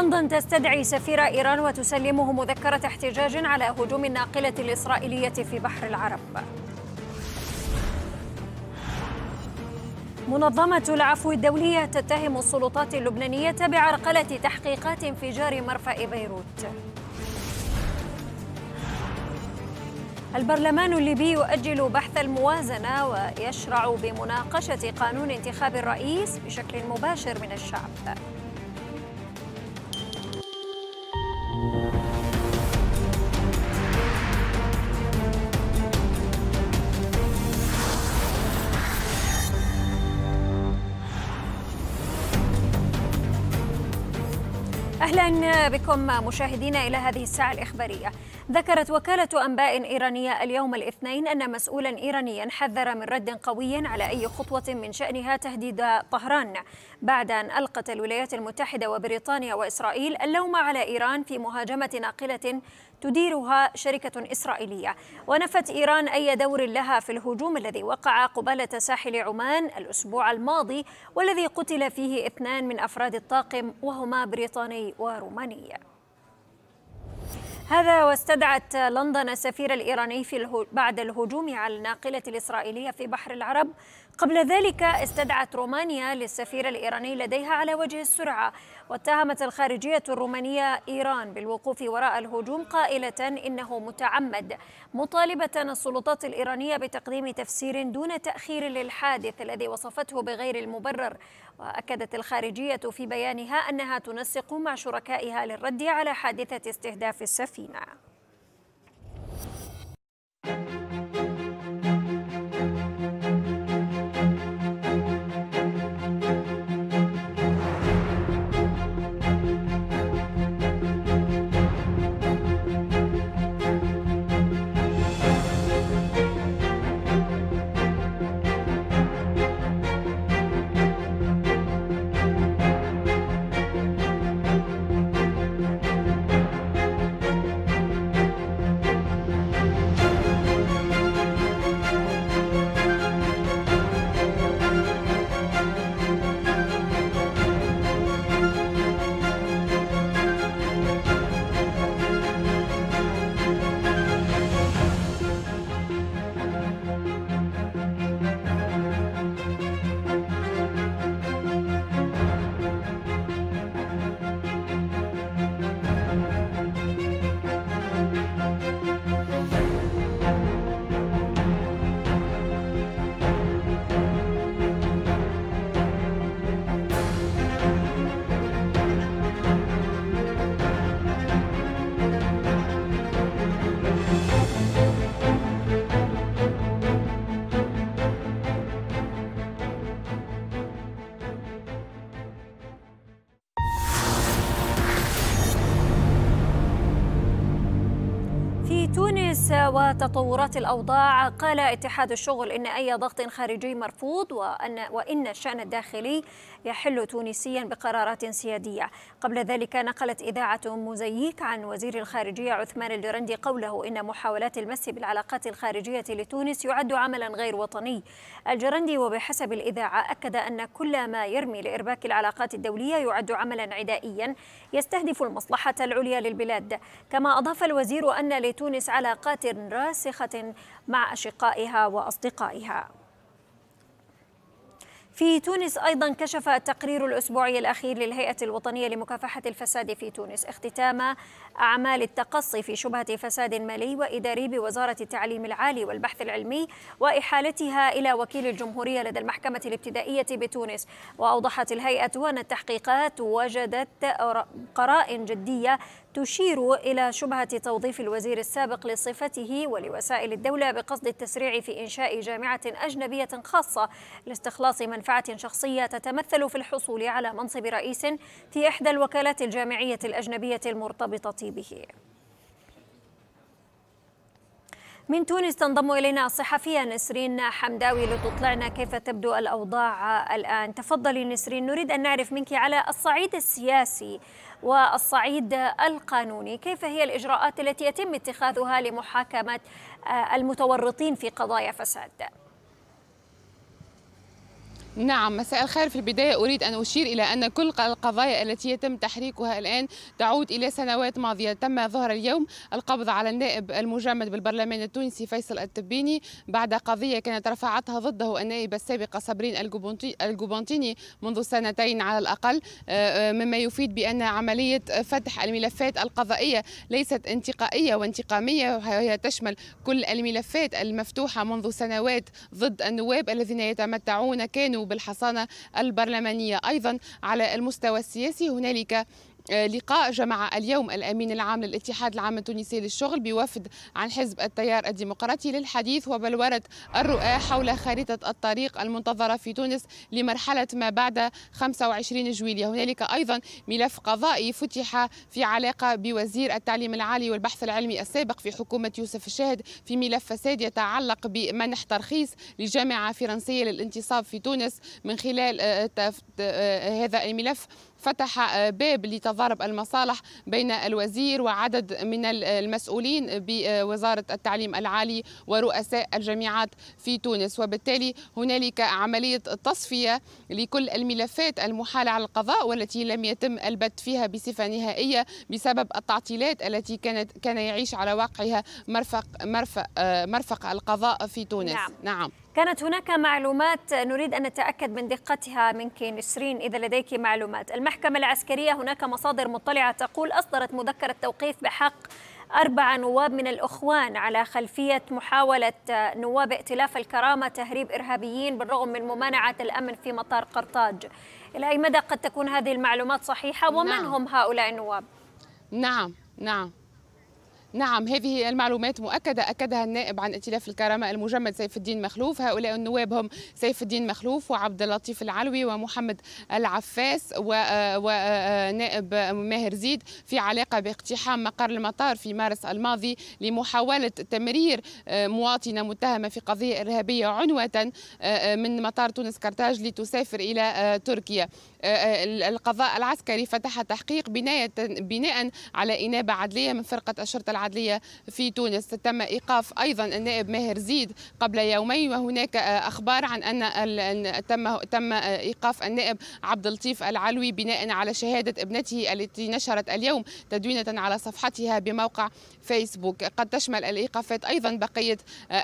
لندن تستدعي سفير إيران وتسلمه مذكرة احتجاج على هجوم الناقلة الإسرائيلية في بحر العرب منظمة العفو الدولية تتهم السلطات اللبنانية بعرقلة تحقيقات انفجار مرفأ بيروت البرلمان الليبي يؤجل بحث الموازنة ويشرع بمناقشة قانون انتخاب الرئيس بشكل مباشر من الشعب أهلا بكم مشاهدينا إلى هذه الساعة الإخبارية ذكرت وكالة أنباء إيرانية اليوم الاثنين أن مسؤولا إيرانيا حذر من رد قوي على أي خطوة من شأنها تهديد طهران بعد أن ألقت الولايات المتحدة وبريطانيا وإسرائيل اللوم على إيران في مهاجمة ناقلة تديرها شركة إسرائيلية ونفت إيران أي دور لها في الهجوم الذي وقع قبالة ساحل عمان الأسبوع الماضي والذي قتل فيه اثنان من أفراد الطاقم وهما بريطاني وروماني هذا واستدعت لندن السفير الإيراني في الهو... بعد الهجوم على الناقلة الإسرائيلية في بحر العرب قبل ذلك استدعت رومانيا للسفير الإيراني لديها على وجه السرعة واتهمت الخارجية الرومانية إيران بالوقوف وراء الهجوم قائلة إنه متعمد مطالبة السلطات الإيرانية بتقديم تفسير دون تأخير للحادث الذي وصفته بغير المبرر وأكدت الخارجية في بيانها أنها تنسق مع شركائها للرد على حادثة استهداف السفينة تطورات الأوضاع قال اتحاد الشغل إن أي ضغط خارجي مرفوض وأن وإن الشأن الداخلي يحل تونسيا بقرارات سيادية قبل ذلك نقلت إذاعة مزيك عن وزير الخارجية عثمان الجرندي قوله إن محاولات المس بالعلاقات الخارجية لتونس يعد عملا غير وطني الجرندي وبحسب الإذاعة أكد أن كل ما يرمي لإرباك العلاقات الدولية يعد عملا عدائيا يستهدف المصلحة العليا للبلاد كما أضاف الوزير أن لتونس علاقات راسخة مع أشقائها وأصدقائها في تونس أيضا كشف التقرير الأسبوعي الأخير للهيئة الوطنية لمكافحة الفساد في تونس اختتام أعمال التقصي في شبهة فساد مالي وإداري بوزارة التعليم العالي والبحث العلمي وإحالتها إلى وكيل الجمهورية لدى المحكمة الابتدائية بتونس وأوضحت الهيئة أن التحقيقات وجدت قرائن جدية تشير إلى شبهة توظيف الوزير السابق لصفته ولوسائل الدولة بقصد التسريع في إنشاء جامعة أجنبية خاصة لاستخلاص منفعة شخصية تتمثل في الحصول على منصب رئيس في إحدى الوكالات الجامعية الأجنبية المرتبطة وترتيبه من تونس تنضم إلينا الصحفية نسرين حمداوي لتطلعنا كيف تبدو الأوضاع الآن تفضلي نسرين نريد أن نعرف منك على الصعيد السياسي والصعيد القانوني كيف هي الإجراءات التي يتم اتخاذها لمحاكمة المتورطين في قضايا فساد؟ نعم مساء الخير في البداية أريد أن أشير إلى أن كل القضايا التي يتم تحريكها الآن تعود إلى سنوات ماضية تم ظهر اليوم القبض على النائب المجمد بالبرلمان التونسي فيصل التبيني بعد قضية كانت رفعتها ضده النائبة السابقة صابرين القبنطيني منذ سنتين على الأقل آه، آه، مما يفيد بأن عملية فتح الملفات القضائية ليست انتقائية وانتقامية وهي تشمل كل الملفات المفتوحة منذ سنوات ضد النواب الذين يتمتعون كانوا بالحصانة البرلمانية أيضا على المستوى السياسي هنالك آه، لقاء جمع اليوم الامين العام للاتحاد العام التونسي للشغل بوفد عن حزب التيار الديمقراطي للحديث وبلوره الرؤى حول خريطه الطريق المنتظره في تونس لمرحله ما بعد 25 جويليه، هنالك ايضا ملف قضائي فتح في علاقه بوزير التعليم العالي والبحث العلمي السابق في حكومه يوسف الشاهد في ملف فساد يتعلق بمنح ترخيص لجامعه فرنسيه للانتصاب في تونس من خلال آه، آه، هذا الملف فتح باب لتضارب المصالح بين الوزير وعدد من المسؤولين بوزارة التعليم العالي ورؤساء الجامعات في تونس وبالتالي هنالك عملية تصفية لكل الملفات المحالة على القضاء والتي لم يتم البت فيها بصفة نهائية بسبب التعطيلات التي كانت كان يعيش على واقعها مرفق مرفق, مرفق القضاء في تونس نعم, نعم. كانت هناك معلومات نريد أن نتأكد من دقتها منك نسرين إذا لديك معلومات المحكمة العسكرية هناك مصادر مطلعة تقول أصدرت مذكرة توقيف بحق أربع نواب من الأخوان على خلفية محاولة نواب ائتلاف الكرامة تهريب إرهابيين بالرغم من ممانعة الأمن في مطار قرطاج إلى أي مدى قد تكون هذه المعلومات صحيحة ومن نعم. هم هؤلاء النواب؟ نعم نعم نعم هذه المعلومات مؤكدة أكدها النائب عن ائتلاف الكرامة المجمد سيف الدين مخلوف هؤلاء النواب هم سيف الدين مخلوف وعبد اللطيف العلوي ومحمد العفاس ونائب ماهر زيد في علاقة باقتحام مقر المطار في مارس الماضي لمحاولة تمرير مواطنة متهمة في قضية إرهابية عنوة آه، آه، من مطار تونس كرتاج لتسافر إلى آه، تركيا آه، آه، القضاء العسكري فتح تحقيق بناية بناء على إنابة عدلية من فرقة الشرطة العدلية في تونس تم إيقاف أيضا النائب ماهر زيد قبل يومين وهناك آه، أخبار عن أن تم تم إيقاف النائب عبد اللطيف العلوي بناء على شهادة ابنته التي نشرت اليوم تدوينة على صفحتها بموقع فيسبوك قد تشمل الإيقافات أيضا بقية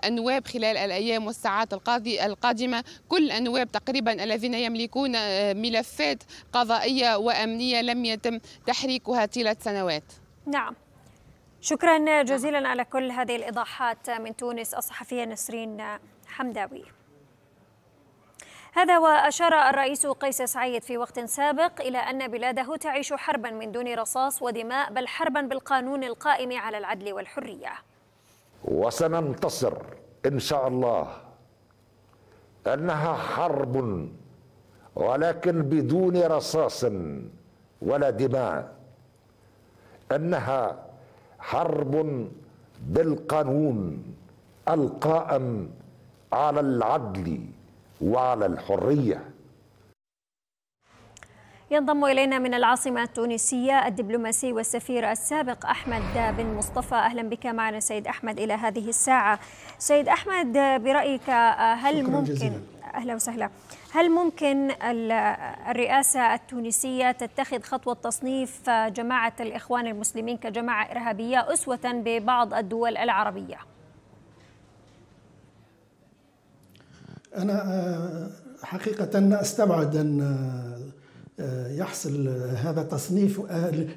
النواب خلال الأيام والساعات القادمة كل النواب تقريبا الذين يملكون ملفات اجتهادات قضائية وأمنية لم يتم تحريكها طيلة سنوات نعم شكرا جزيلا على كل هذه الإيضاحات من تونس الصحفية نسرين حمداوي هذا وأشار الرئيس قيس سعيد في وقت سابق إلى أن بلاده تعيش حربا من دون رصاص ودماء بل حربا بالقانون القائم على العدل والحرية وسننتصر إن شاء الله أنها حرب ولكن بدون رصاص ولا دماء انها حرب بالقانون القائم على العدل وعلى الحريه ينضم الينا من العاصمه التونسيه الدبلوماسي والسفير السابق احمد بن مصطفى اهلا بك معنا سيد احمد الى هذه الساعه سيد احمد برايك هل ممكن جزيلا. اهلا وسهلا هل ممكن الرئاسة التونسية تتخذ خطوة تصنيف جماعة الإخوان المسلمين كجماعة إرهابية أسوة ببعض الدول العربية؟ أنا آه، حقيقة أستبعد أن آه، آه، يحصل هذا التصنيف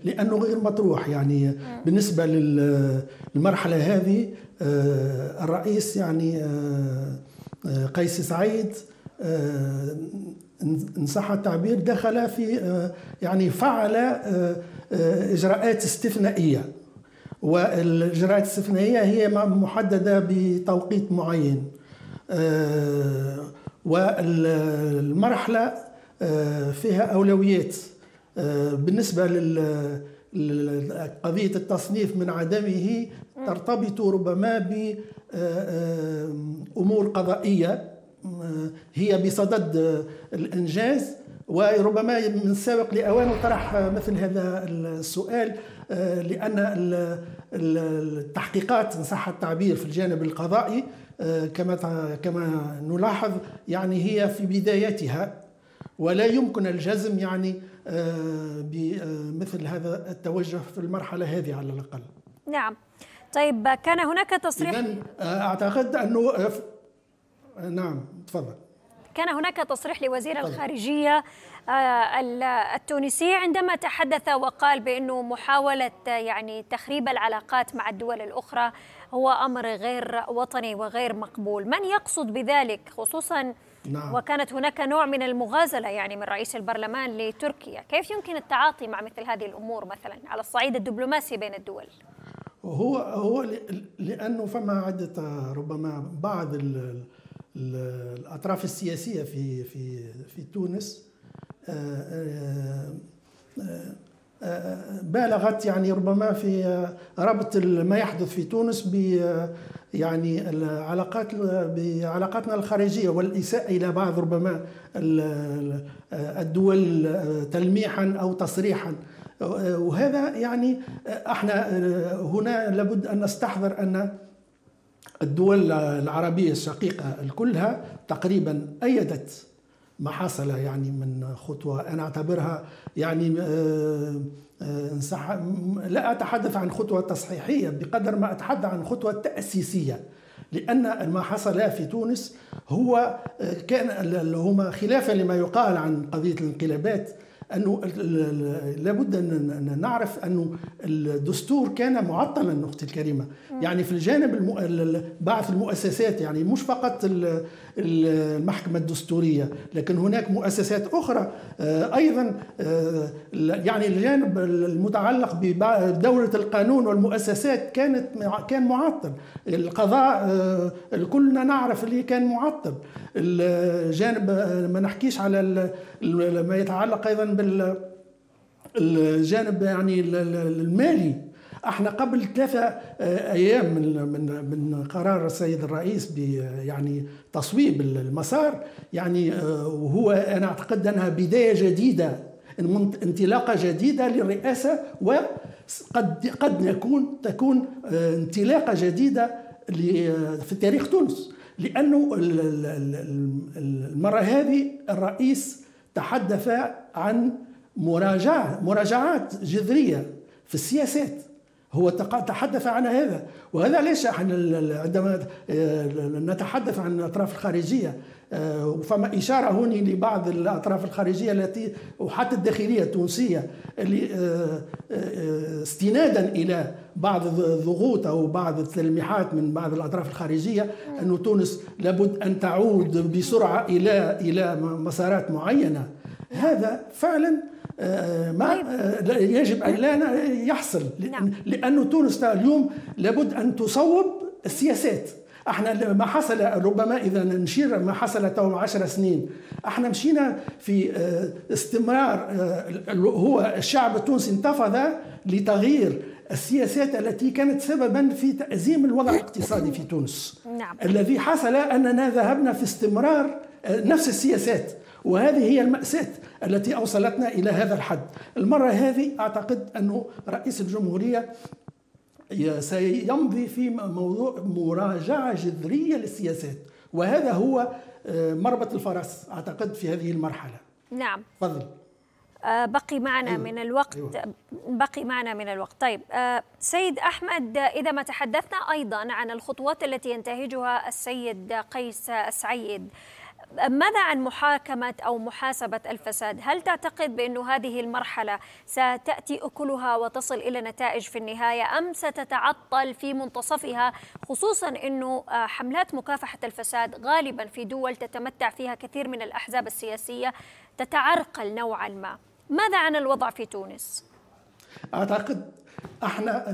لأنه غير مطروح يعني بالنسبة للمرحلة هذه الرئيس يعني قيس سعيد ان صح التعبير دخل في يعني فعل اجراءات استثنائيه والاجراءات الاستثنائيه هي محدده بتوقيت معين والمرحله فيها اولويات بالنسبه لل قضية التصنيف من عدمه ترتبط ربما بأمور قضائية هي بصدد الانجاز وربما من السابق لاوان طرح مثل هذا السؤال لان التحقيقات ان صح التعبير في الجانب القضائي كما كما نلاحظ يعني هي في بدايتها ولا يمكن الجزم يعني بمثل هذا التوجه في المرحله هذه على الاقل. نعم. طيب كان هناك تصريح اعتقد انه آه، نعم تفضل كان هناك تصريح لوزير الخارجية آه، التونسي عندما تحدث وقال بأنه محاولة يعني تخريب العلاقات مع الدول الأخرى هو أمر غير وطني وغير مقبول من يقصد بذلك خصوصا نعم. وكانت هناك نوع من المغازلة يعني من رئيس البرلمان لتركيا كيف يمكن التعاطي مع مثل هذه الأمور مثلا على الصعيد الدبلوماسي بين الدول هو هو لأنه فما عدة ربما بعض الـ الاطراف السياسيه في في في تونس آه، آه، آه، بالغت يعني ربما في ربط ما يحدث في تونس ب يعني العلاقات بعلاقاتنا الخارجيه والاساءه الى بعض ربما الدول تلميحا او تصريحا وهذا يعني احنا هنا لابد ان نستحضر ان الدول العربية الشقيقة كلها تقريبا أيدت ما حصل يعني من خطوة أنا أعتبرها يعني آه، آه، لا أتحدث عن خطوة تصحيحية بقدر ما أتحدث عن خطوة تأسيسية لأن ما حصل في تونس هو آه، كان هما خلافا لما يقال عن قضية الانقلابات انه لابد ان نعرف انه الدستور كان معطلا اختي الكريمه يعني في الجانب بعث المؤسسات يعني مش فقط المحكمة الدستورية لكن هناك مؤسسات أخرى آه، أيضا آه، يعني الجانب المتعلق بدورة القانون والمؤسسات كانت كان معطل القضاء آه، كلنا نعرف اللي كان معطل الجانب ما نحكيش على ما يتعلق أيضا بال الجانب يعني المالي احنا قبل ثلاثة آه، ايام من من من قرار السيد الرئيس يعني تصويب المسار يعني آه، وهو انا اعتقد انها بداية جديدة انطلاقة جديدة للرئاسة وقد قد يكون تكون آه، انطلاقة جديدة في تاريخ تونس لانه المره هذه الرئيس تحدث عن مراجعه مراجعات جذريه في السياسات هو تحدث عن هذا وهذا ليس احنا عندما آه، نتحدث عن الاطراف الخارجيه آه، فما اشاره هنا لبعض الاطراف الخارجيه التي وحتى الداخليه التونسيه اللي آه، استنادا الى بعض الضغوط او بعض التلميحات من بعض الاطراف الخارجيه انه تونس لابد ان تعود بسرعه الى الى مسارات معينه هذا فعلا آه، ما طيب. آه، يجب أن لا يحصل لانه نعم. تونس اليوم لابد أن تصوب السياسات احنا ما حصل ربما اذا نشير ما حصل تو 10 سنين احنا مشينا في آه، استمرار هو الشعب التونسي انتفض لتغيير السياسات التي كانت سببا في تأزيم الوضع الاقتصادي في تونس نعم. الذي حصل أننا ذهبنا في استمرار نفس السياسات وهذه هي المأساة التي أوصلتنا إلى هذا الحد المرة هذه أعتقد أنه رئيس الجمهورية سيمضي في موضوع مراجعة جذرية للسياسات وهذا هو آه، مربط الفرس أعتقد في هذه المرحلة نعم تفضل آه، بقي معنا أيوة. من الوقت أيوة. بقي معنا من الوقت طيب آه، سيد أحمد إذا ما تحدثنا أيضا عن الخطوات التي ينتهجها السيد قيس السعيد منع عن محاكمة أو محاسبة الفساد هل تعتقد بأن هذه المرحلة ستأتي أكلها وتصل إلى نتائج في النهاية أم ستتعطل في منتصفها خصوصا أنه آه، حملات مكافحة الفساد غالبا في دول تتمتع فيها كثير من الأحزاب السياسية تتعرقل نوعا ما ماذا عن الوضع في تونس؟ أعتقد احنا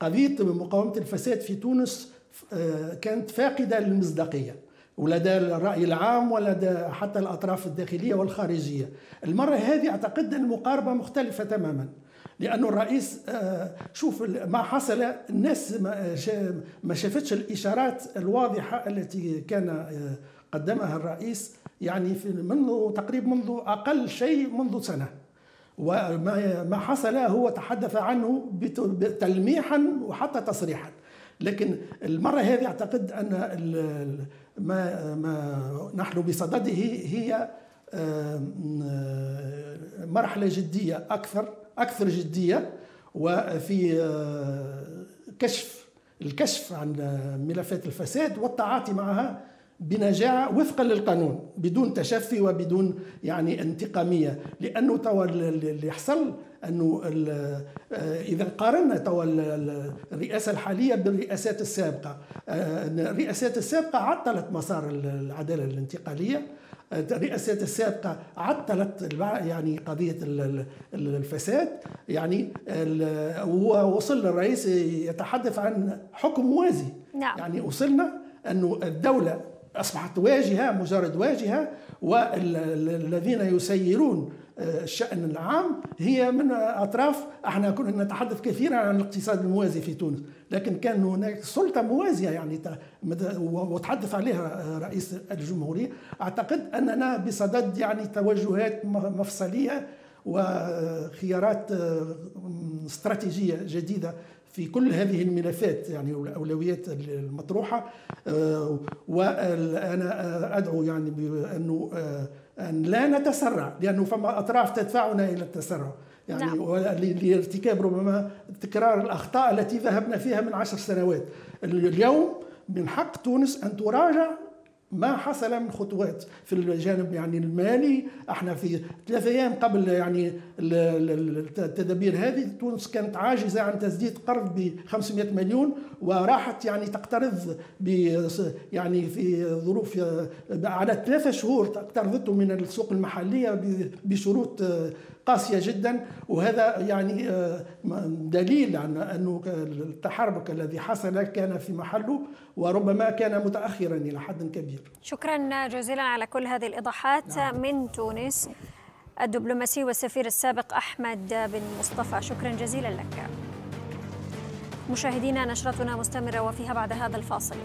قضية مقاومة الفساد في تونس آه، كانت فاقدة للمصداقية ولدى الرأي العام ولدى حتى الأطراف الداخلية والخارجية المرة هذه أعتقد أن المقاربة مختلفة تماما لأنه الرئيس آه، شوف ما حصل الناس آه، ما شافتش الإشارات الواضحة التي كان آه، قدمها الرئيس يعني منذ تقريبا منذ أقل شيء منذ سنة وما ما حصل هو تحدث عنه تلميحا وحتى تصريحا لكن المرة هذه أعتقد أن ما, ما نحن بصدده هي آه، آه، مرحلة جدية أكثر أكثر جدية وفي آه، كشف الكشف عن ملفات الفساد والتعاطي معها بنجاعة وفقا للقانون بدون تشفي وبدون يعني انتقامية لأنه توا اللي حصل انه آه، اذا قارنا توا الرئاسه الحاليه بالرئاسات السابقه آه، الرئاسات السابقه عطلت مسار العداله الانتقاليه آه، الرئاسات السابقة عطلت يعني قضية الفساد يعني ووصل الرئيس يتحدث عن حكم موازي نعم. يعني وصلنا أنه الدولة أصبحت واجهة مجرد واجهة والذين يسيرون الشأن العام هي من أطراف احنا كنا نتحدث كثيرا عن الاقتصاد الموازي في تونس لكن كان هناك سلطة موازية يعني وتحدث عليها رئيس الجمهورية أعتقد أننا بصدد يعني توجهات مفصلية وخيارات استراتيجية جديدة في كل هذه الملفات يعني الاولويات المطروحه آه، وانا ادعو يعني بانه آه، أن لا نتسرع لأنه فما أطراف تدفعنا إلى التسرع يعني نعم. لارتكاب ربما تكرار الأخطاء التي ذهبنا فيها من عشر سنوات اليوم من حق تونس أن تراجع ما حصل من خطوات في الجانب يعني المالي احنا في ثلاثة ايام قبل يعني التدابير هذه تونس كانت عاجزه عن تسديد قرض ب 500 مليون وراحت يعني تقترض ب يعني في ظروف على ثلاثة شهور اقترضته من السوق المحليه بشروط قاسية جدا وهذا يعني آه، دليل عن أنه التحرك الذي حصل كان في محله وربما كان متأخرا إلى حد كبير شكرا جزيلا على كل هذه الإيضاحات نعم. من تونس الدبلوماسي والسفير السابق أحمد بن مصطفى شكرا جزيلا لك مشاهدينا نشرتنا مستمرة وفيها بعد هذا الفاصل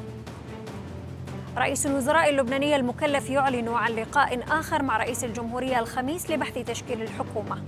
رئيس الوزراء اللبناني المكلف يعلن عن لقاء آخر مع رئيس الجمهورية الخميس لبحث تشكيل الحكومة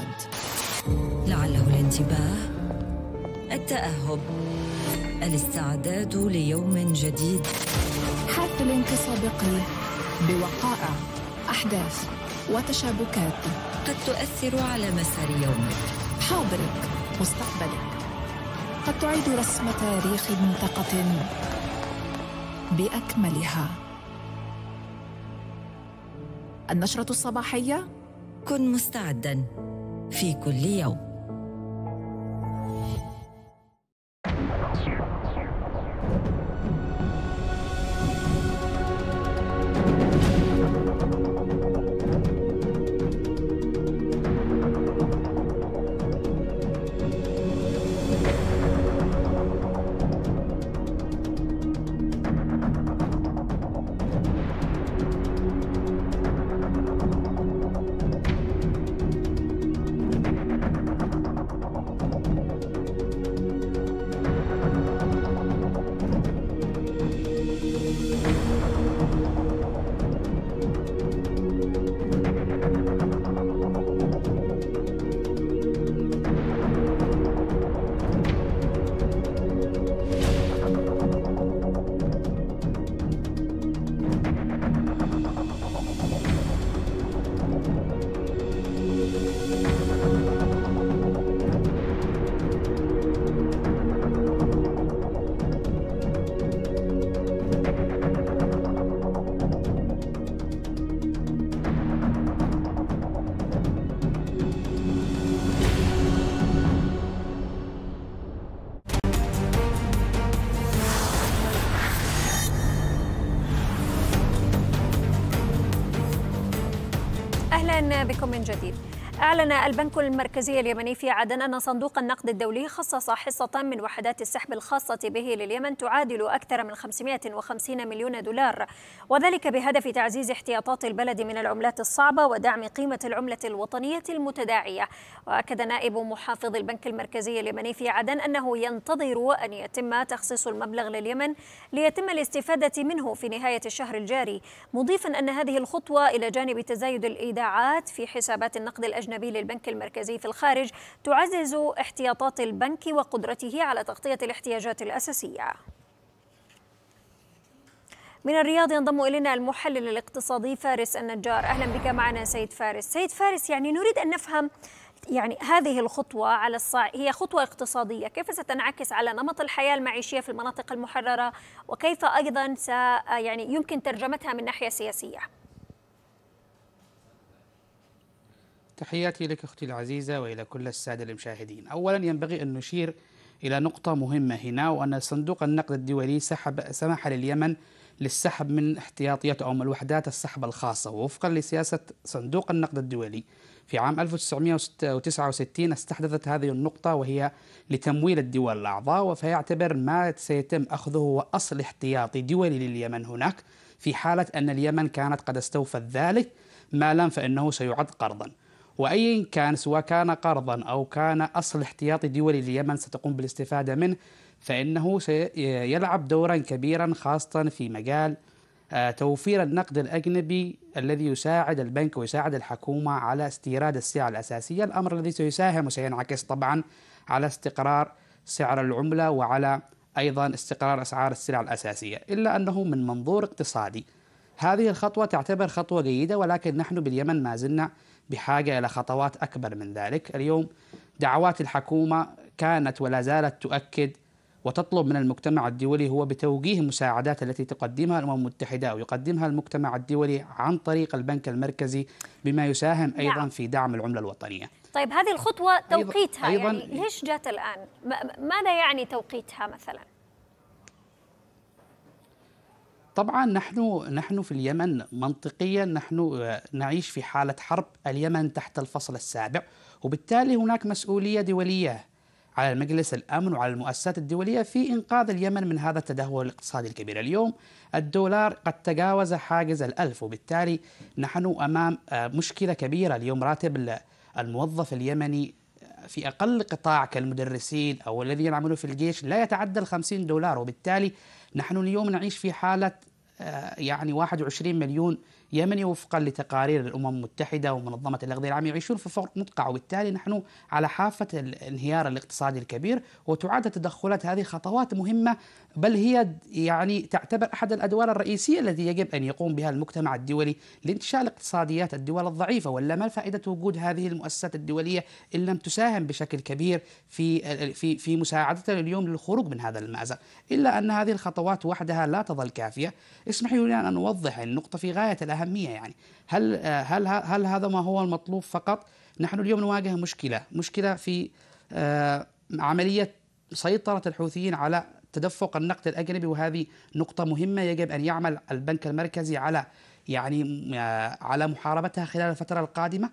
المشهد لعله الانتباه التاهب الاستعداد ليوم جديد حافل انتسابقي بوقائع احداث وتشابكات قد تؤثر على مسار يومك حاضرك مستقبلك قد تعيد رسم تاريخ منطقه باكملها النشره الصباحيه كن مستعدا في كل يوم بكم من جديد أعلن البنك المركزي اليمني في عدن أن صندوق النقد الدولي خصص حصة من وحدات السحب الخاصة به لليمن تعادل أكثر من 550 مليون دولار وذلك بهدف تعزيز احتياطات البلد من العملات الصعبة ودعم قيمة العملة الوطنية المتداعية وأكد نائب محافظ البنك المركزي اليمني في عدن أنه ينتظر أن يتم تخصيص المبلغ لليمن ليتم الاستفادة منه في نهاية الشهر الجاري مضيفا أن هذه الخطوة إلى جانب تزايد الإيداعات في حسابات النقد الأجنبي الأجنبي للبنك المركزي في الخارج تعزز احتياطات البنك وقدرته على تغطية الاحتياجات الأساسية من الرياض ينضم إلينا المحلل الاقتصادي فارس النجار أهلا بك معنا سيد فارس سيد فارس يعني نريد أن نفهم يعني هذه الخطوة على الصع... هي خطوة اقتصادية كيف ستنعكس على نمط الحياة المعيشية في المناطق المحررة وكيف أيضا س يعني يمكن ترجمتها من ناحية سياسية تحياتي لك أختي العزيزة وإلى كل السادة المشاهدين أولا ينبغي أن نشير إلى نقطة مهمة هنا وأن صندوق النقد الدولي سحب سمح لليمن للسحب من احتياطيات أو من وحدات السحب الخاصة ووفقا لسياسة صندوق النقد الدولي في عام 1969 استحدثت هذه النقطة وهي لتمويل الدول الأعضاء وفيعتبر ما سيتم أخذه هو أصل احتياطي دولي لليمن هناك في حالة أن اليمن كانت قد استوفت ذلك ما لم فإنه سيعد قرضا وأيا كان سواء كان قرضا أو كان أصل احتياطي دولي لليمن ستقوم بالاستفادة منه فإنه سيلعب دورا كبيرا خاصة في مجال آه، توفير النقد الأجنبي الذي يساعد البنك ويساعد الحكومة على استيراد السلع الأساسية الأمر الذي سيساهم وسينعكس طبعا على استقرار سعر العملة وعلى أيضا استقرار أسعار السلع الأساسية إلا أنه من منظور اقتصادي هذه الخطوة تعتبر خطوة جيدة ولكن نحن باليمن ما زلنا بحاجة إلى خطوات أكبر من ذلك اليوم دعوات الحكومة كانت ولا زالت تؤكد وتطلب من المجتمع الدولي هو بتوجيه المساعدات التي تقدمها الامم المتحده او يقدمها المجتمع الدولي عن طريق البنك المركزي بما يساهم نعم. ايضا نعم. في دعم العمله الوطنيه. طيب هذه الخطوه توقيتها يعني أيضاً يعني ليش جات الان؟ ماذا يعني توقيتها مثلا؟ طبعا نحن نحن في اليمن منطقيا نحن آه، نعيش في حاله حرب اليمن تحت الفصل السابع وبالتالي هناك مسؤوليه دوليه على مجلس الامن وعلى المؤسسات الدوليه في انقاذ اليمن من هذا التدهور الاقتصادي الكبير، اليوم الدولار قد تجاوز حاجز الألف وبالتالي نحن امام آه، مشكله كبيره، اليوم راتب الموظف اليمني في أقل قطاع كالمدرسين أو الذين يعملون في الجيش لا يتعدى ال 50 دولار وبالتالي نحن اليوم نعيش في حالة آه، يعني 21 مليون يمني وفقا لتقارير الأمم المتحدة ومنظمة الأغذية العامة يعيشون في فقر مدقع وبالتالي نحن على حافة الانهيار الاقتصادي الكبير وتعاد التدخلات هذه خطوات مهمة بل هي يعني تعتبر أحد الأدوار الرئيسية التي يجب أن يقوم بها المجتمع الدولي لانتشال اقتصاديات الدول الضعيفة ولا ما فائدة وجود هذه المؤسسات الدولية إن لم تساهم بشكل كبير في في في مساعدتنا اليوم للخروج من هذا المأزق إلا أن هذه الخطوات وحدها لا تظل كافية اسمحوا لي أن أوضح النقطة في غاية الأهمية يعني هل هل هل هذا ما هو المطلوب فقط؟ نحن اليوم نواجه مشكلة مشكلة في آه، عملية سيطرة الحوثيين على تدفق النقد الاجنبي وهذه نقطه مهمه يجب ان يعمل البنك المركزي على يعني آه، على محاربتها خلال الفتره القادمه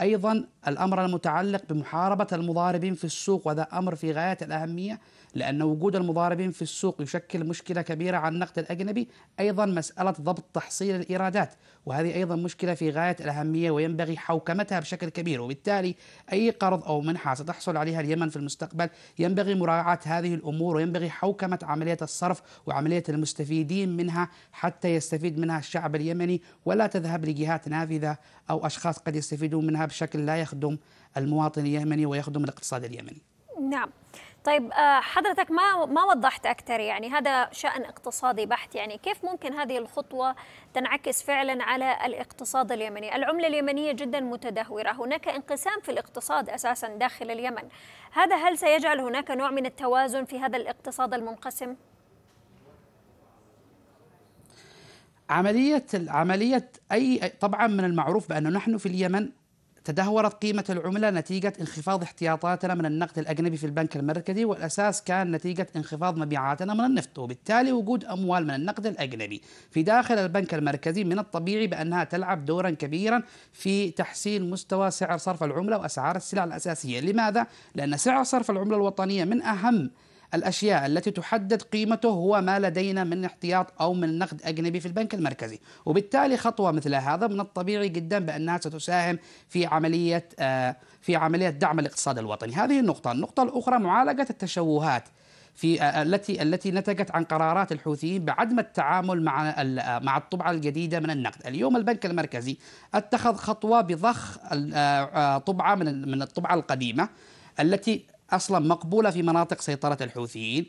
ايضا الأمر المتعلق بمحاربة المضاربين في السوق وهذا أمر في غاية الأهمية لأن وجود المضاربين في السوق يشكل مشكلة كبيرة على النقد الأجنبي أيضا مسألة ضبط تحصيل الإيرادات وهذه أيضا مشكلة في غاية الأهمية وينبغي حوكمتها بشكل كبير وبالتالي أي قرض أو منحة ستحصل عليها اليمن في المستقبل ينبغي مراعاة هذه الأمور وينبغي حوكمة عملية الصرف وعملية المستفيدين منها حتى يستفيد منها الشعب اليمني ولا تذهب لجهات نافذة أو أشخاص قد يستفيدون منها بشكل لا يخدم يخدم المواطن اليمني ويخدم الاقتصاد اليمني نعم طيب آه، حضرتك ما ما وضحت اكثر يعني هذا شان اقتصادي بحت يعني كيف ممكن هذه الخطوه تنعكس فعلا على الاقتصاد اليمني العمله اليمنيه جدا متدهوره هناك انقسام في الاقتصاد اساسا داخل اليمن هذا هل سيجعل هناك نوع من التوازن في هذا الاقتصاد المنقسم عملية عملية أي طبعا من المعروف بأنه نحن في اليمن تدهورت قيمة العملة نتيجة انخفاض احتياطاتنا من النقد الأجنبي في البنك المركزي والأساس كان نتيجة انخفاض مبيعاتنا من النفط وبالتالي وجود أموال من النقد الأجنبي في داخل البنك المركزي من الطبيعي بأنها تلعب دورا كبيرا في تحسين مستوى سعر صرف العملة وأسعار السلع الأساسية لماذا؟ لأن سعر صرف العملة الوطنية من أهم الأشياء التي تحدد قيمته هو ما لدينا من احتياط أو من نقد أجنبي في البنك المركزي وبالتالي خطوة مثل هذا من الطبيعي جدا بأنها ستساهم في عملية آه، في عملية دعم الاقتصاد الوطني هذه النقطة النقطة الأخرى معالجة التشوهات في آه، آه، التي التي نتجت عن قرارات الحوثيين بعدم التعامل مع مع الطبعه الجديده من النقد، اليوم البنك المركزي اتخذ خطوه بضخ طبعه من من الطبعه القديمه التي اصلا مقبوله في مناطق سيطره الحوثيين.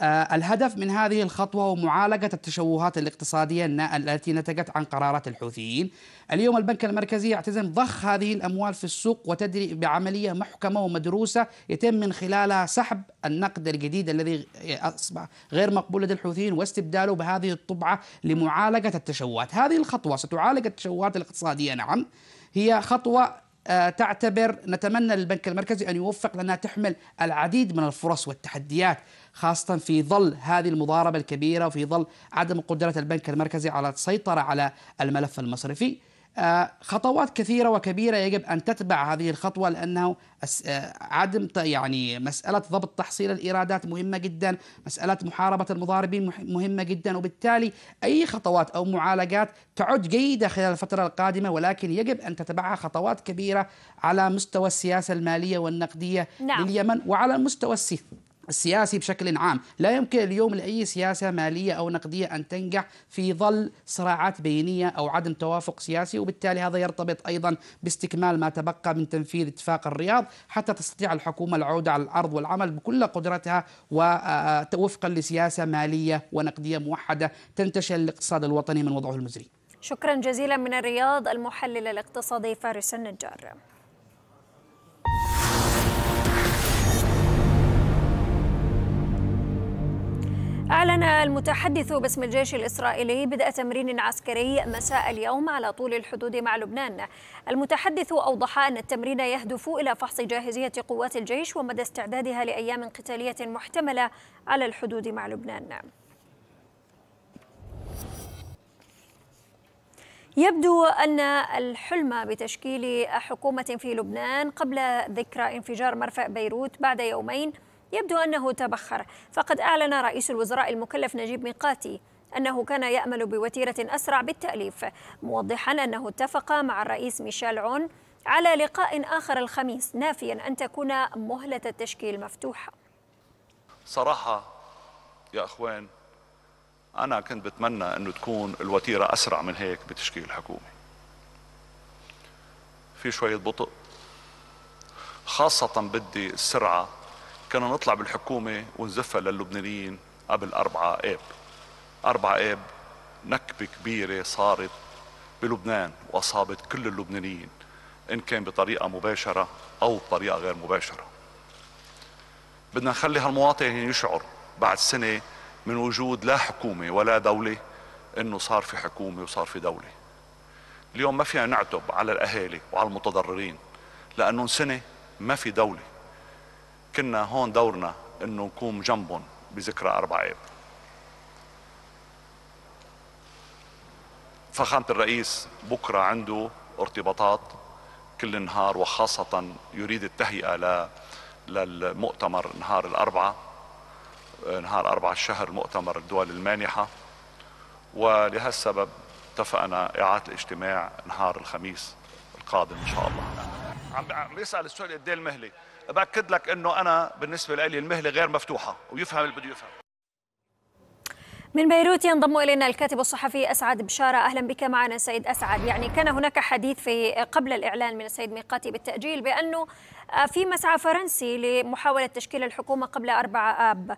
آه، الهدف من هذه الخطوه هو معالجه التشوهات الاقتصاديه التي نتجت عن قرارات الحوثيين. اليوم البنك المركزي يعتزم ضخ هذه الاموال في السوق وتدري بعمليه محكمه ومدروسه يتم من خلالها سحب النقد الجديد الذي اصبح غير مقبول لدى الحوثيين واستبداله بهذه الطبعه لمعالجه التشوهات. هذه الخطوه ستعالج التشوهات الاقتصاديه نعم هي خطوه آه، تعتبر نتمنى للبنك المركزي أن يوفق لأنها تحمل العديد من الفرص والتحديات خاصة في ظل هذه المضاربة الكبيرة وفي ظل عدم قدرة البنك المركزي على السيطرة على الملف المصرفي آه، خطوات كثيرة وكبيرة يجب أن تتبع هذه الخطوة لأنه آه، عدم يعني مسألة ضبط تحصيل الإيرادات مهمة جدا مسألة محاربة المضاربين مهمة جدا وبالتالي أي خطوات أو معالجات تعد جيدة خلال الفترة القادمة ولكن يجب أن تتبعها خطوات كبيرة على مستوى السياسة المالية والنقدية نعم. لليمن وعلى المستوى السياسي السياسي بشكل عام لا يمكن اليوم لأي سياسة مالية أو نقدية أن تنجح في ظل صراعات بينية أو عدم توافق سياسي وبالتالي هذا يرتبط أيضا باستكمال ما تبقى من تنفيذ اتفاق الرياض حتى تستطيع الحكومة العودة على الأرض والعمل بكل قدرتها ووفقا آه، آه، لسياسة مالية ونقدية موحدة تنتشل الاقتصاد الوطني من وضعه المزري شكرا جزيلا من الرياض المحلل الاقتصادي فارس النجار أعلن المتحدث باسم الجيش الإسرائيلي بدء تمرين عسكري مساء اليوم على طول الحدود مع لبنان. المتحدث أوضح أن التمرين يهدف إلى فحص جاهزية قوات الجيش ومدى استعدادها لأيام قتالية محتملة على الحدود مع لبنان. يبدو أن الحلم بتشكيل حكومة في لبنان قبل ذكرى انفجار مرفأ بيروت بعد يومين يبدو أنه تبخر فقد أعلن رئيس الوزراء المكلف نجيب ميقاتي أنه كان يأمل بوتيرة أسرع بالتأليف موضحا أنه اتفق مع الرئيس ميشيل عون على لقاء آخر الخميس نافيا أن تكون مهلة التشكيل مفتوحة صراحة يا أخوان أنا كنت بتمنى أنه تكون الوتيرة أسرع من هيك بتشكيل الحكومة في شوية بطء خاصة بدي السرعة كنا نطلع بالحكومة ونزفها للبنانيين قبل أربعة آب أربعة آب نكبة كبيرة صارت بلبنان وأصابت كل اللبنانيين إن كان بطريقة مباشرة أو بطريقة غير مباشرة بدنا نخلي هالمواطن يشعر بعد سنة من وجود لا حكومة ولا دولة إنه صار في حكومة وصار في دولة اليوم ما فينا نعتب على الأهالي وعلى المتضررين لأنه سنة ما في دولة كنا هون دورنا انه نكون جنبهم بذكرى اربع اب فخامة الرئيس بكرة عنده ارتباطات كل النهار وخاصة يريد التهيئة ل... للمؤتمر نهار الأربعة نهار أربعة الشهر مؤتمر الدول المانحة ولهالسبب اتفقنا إعادة الاجتماع نهار الخميس القادم إن شاء الله عم بيسأل السؤال قد إيه المهلة باكد لك انه انا بالنسبه لي المهله غير مفتوحه ويفهم اللي بده يفهم من بيروت ينضم الينا الكاتب الصحفي اسعد بشاره اهلا بك معنا سيد اسعد يعني كان هناك حديث في قبل الاعلان من السيد ميقاتي بالتاجيل بانه آه، في مسعى فرنسي لمحاوله تشكيل الحكومه قبل 4 اب